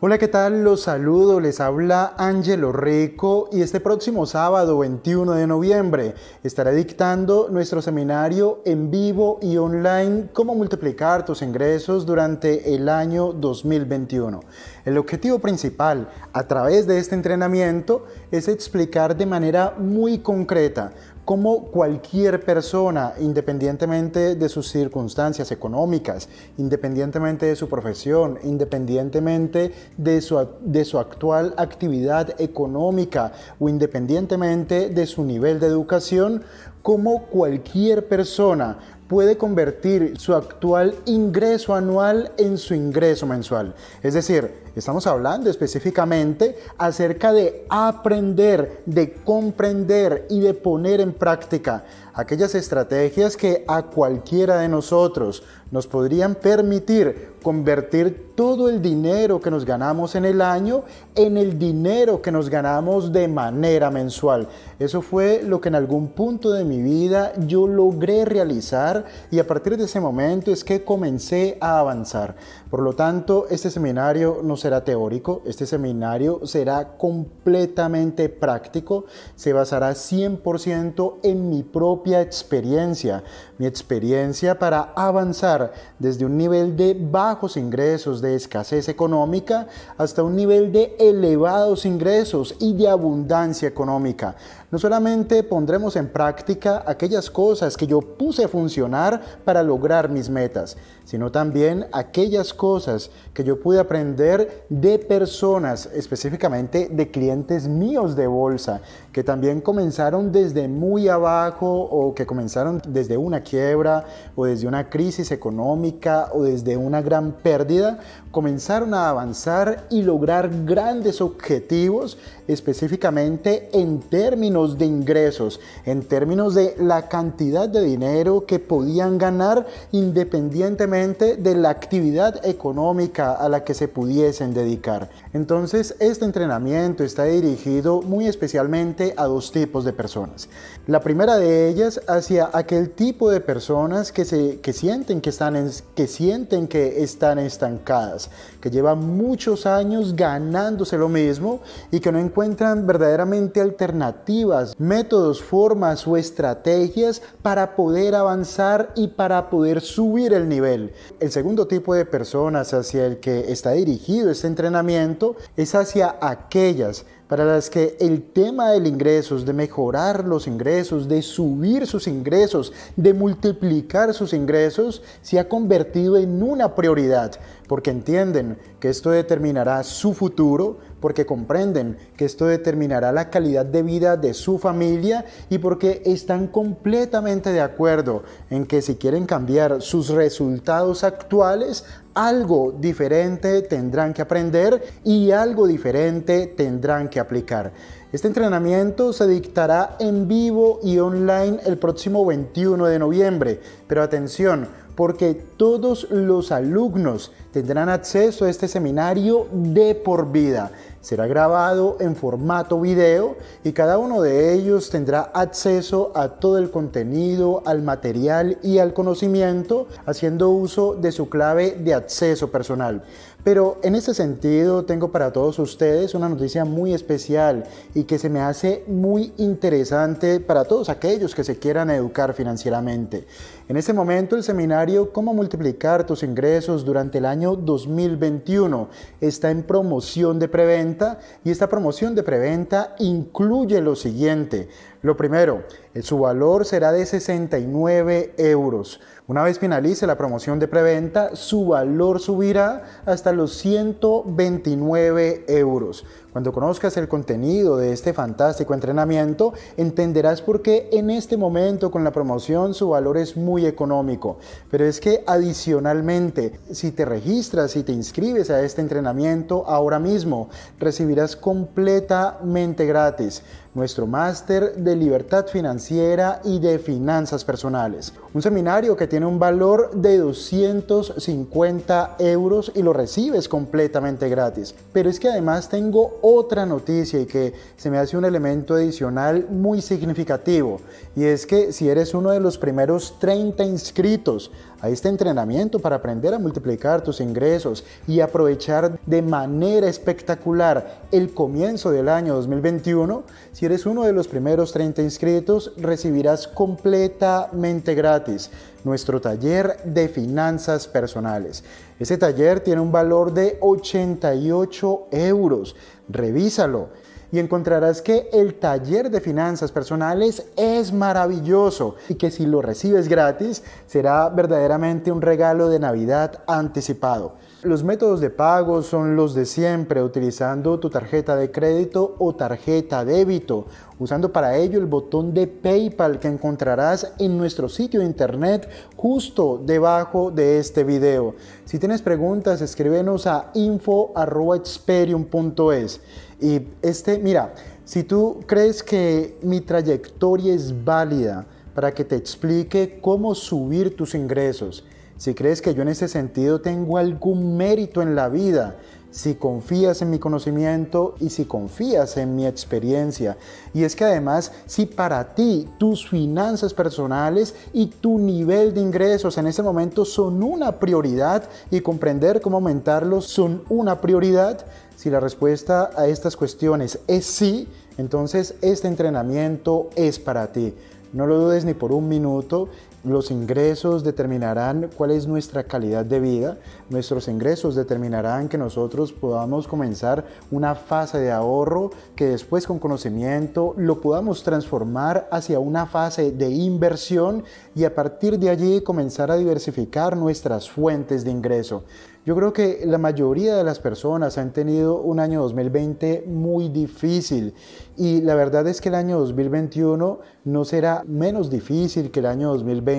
Hola, ¿qué tal? Los saludo, les habla Ángelo Rico y este próximo sábado 21 de noviembre estaré dictando nuestro seminario en vivo y online Cómo multiplicar tus ingresos durante el año 2021. El objetivo principal a través de este entrenamiento es explicar de manera muy concreta cómo cualquier persona, independientemente de sus circunstancias económicas, independientemente de su profesión, independientemente de su, de su actual actividad económica o independientemente de su nivel de educación, como cualquier persona puede convertir su actual ingreso anual en su ingreso mensual. Es decir, Estamos hablando específicamente acerca de aprender, de comprender y de poner en práctica aquellas estrategias que a cualquiera de nosotros nos podrían permitir convertir todo el dinero que nos ganamos en el año en el dinero que nos ganamos de manera mensual. Eso fue lo que en algún punto de mi vida yo logré realizar y a partir de ese momento es que comencé a avanzar. Por lo tanto, este seminario nos será teórico, este seminario será completamente práctico, se basará 100% en mi propia experiencia, mi experiencia para avanzar desde un nivel de bajos ingresos, de escasez económica, hasta un nivel de elevados ingresos y de abundancia económica. No solamente pondremos en práctica aquellas cosas que yo puse a funcionar para lograr mis metas, sino también aquellas cosas que yo pude aprender de personas, específicamente de clientes míos de bolsa, que también comenzaron desde muy abajo o que comenzaron desde una quiebra o desde una crisis económica o desde una gran pérdida, comenzaron a avanzar y lograr grandes objetivos, específicamente en términos de ingresos, en términos de la cantidad de dinero que podían ganar independientemente de la actividad económica a la que se pudiesen dedicar. Entonces, este entrenamiento está dirigido muy especialmente a dos tipos de personas. La primera de ellas hacia aquel tipo de personas que, se, que, sienten, que, están en, que sienten que están estancadas, que llevan muchos años ganándose lo mismo y que no encuentran verdaderamente alternativas métodos, formas o estrategias para poder avanzar y para poder subir el nivel. El segundo tipo de personas hacia el que está dirigido este entrenamiento es hacia aquellas para las que el tema del ingreso de mejorar los ingresos, de subir sus ingresos, de multiplicar sus ingresos, se ha convertido en una prioridad, porque entienden que esto determinará su futuro, porque comprenden que esto determinará la calidad de vida de su familia y porque están completamente de acuerdo en que si quieren cambiar sus resultados actuales, algo diferente tendrán que aprender y algo diferente tendrán que aplicar. Este entrenamiento se dictará en vivo y online el próximo 21 de noviembre, pero atención, porque todos los alumnos tendrán acceso a este seminario de por vida. Será grabado en formato video y cada uno de ellos tendrá acceso a todo el contenido, al material y al conocimiento, haciendo uso de su clave de acceso personal. Pero en este sentido tengo para todos ustedes una noticia muy especial y que se me hace muy interesante para todos aquellos que se quieran educar financieramente. En este momento el seminario Cómo multiplicar tus ingresos durante el año 2021 está en promoción de preventa y esta promoción de preventa incluye lo siguiente. Lo primero, su valor será de 69 euros. Una vez finalice la promoción de preventa, su valor subirá hasta los 129 euros. Cuando conozcas el contenido de este fantástico entrenamiento, entenderás por qué en este momento con la promoción su valor es muy económico. Pero es que adicionalmente, si te registras y te inscribes a este entrenamiento ahora mismo, recibirás completamente gratis nuestro máster de libertad financiera y de finanzas personales. Un seminario que tiene un valor de 250 euros y lo recibes completamente gratis. Pero es que además tengo otra noticia y que se me hace un elemento adicional muy significativo. Y es que si eres uno de los primeros 30 inscritos a este entrenamiento para aprender a multiplicar tus ingresos y aprovechar de manera espectacular el comienzo del año 2021, si eres uno de los primeros 30 inscritos, recibirás completamente gratis nuestro taller de finanzas personales. Este taller tiene un valor de 88 euros. Revísalo y encontrarás que el taller de finanzas personales es maravilloso y que si lo recibes gratis será verdaderamente un regalo de Navidad anticipado. Los métodos de pago son los de siempre, utilizando tu tarjeta de crédito o tarjeta débito, usando para ello el botón de PayPal que encontrarás en nuestro sitio internet justo debajo de este video. Si tienes preguntas, escríbenos a info@experium.es. Y este, mira, si tú crees que mi trayectoria es válida para que te explique cómo subir tus ingresos, si crees que yo en ese sentido tengo algún mérito en la vida, si confías en mi conocimiento y si confías en mi experiencia. Y es que además, si para ti tus finanzas personales y tu nivel de ingresos en ese momento son una prioridad y comprender cómo aumentarlos son una prioridad, si la respuesta a estas cuestiones es sí, entonces este entrenamiento es para ti. No lo dudes ni por un minuto los ingresos determinarán cuál es nuestra calidad de vida. Nuestros ingresos determinarán que nosotros podamos comenzar una fase de ahorro que después con conocimiento lo podamos transformar hacia una fase de inversión y a partir de allí comenzar a diversificar nuestras fuentes de ingreso. Yo creo que la mayoría de las personas han tenido un año 2020 muy difícil y la verdad es que el año 2021 no será menos difícil que el año 2020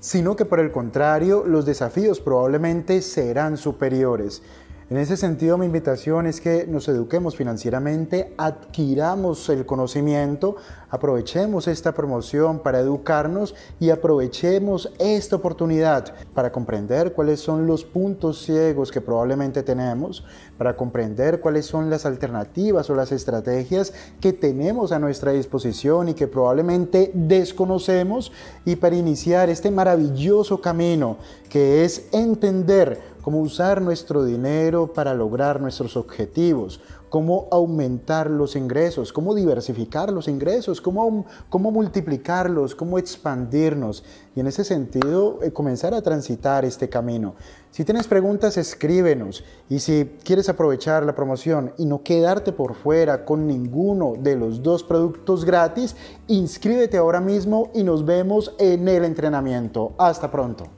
sino que por el contrario los desafíos probablemente serán superiores. En ese sentido, mi invitación es que nos eduquemos financieramente, adquiramos el conocimiento, aprovechemos esta promoción para educarnos y aprovechemos esta oportunidad para comprender cuáles son los puntos ciegos que probablemente tenemos, para comprender cuáles son las alternativas o las estrategias que tenemos a nuestra disposición y que probablemente desconocemos y para iniciar este maravilloso camino que es entender cómo usar nuestro dinero para lograr nuestros objetivos, cómo aumentar los ingresos, cómo diversificar los ingresos, cómo, multiplicarlos, cómo expandirnos y en ese sentido eh, comenzar a transitar este camino. Si tienes preguntas, escríbenos y si quieres aprovechar la promoción y no quedarte por fuera con ninguno de los dos productos gratis, inscríbete ahora mismo y nos vemos en el entrenamiento. Hasta pronto.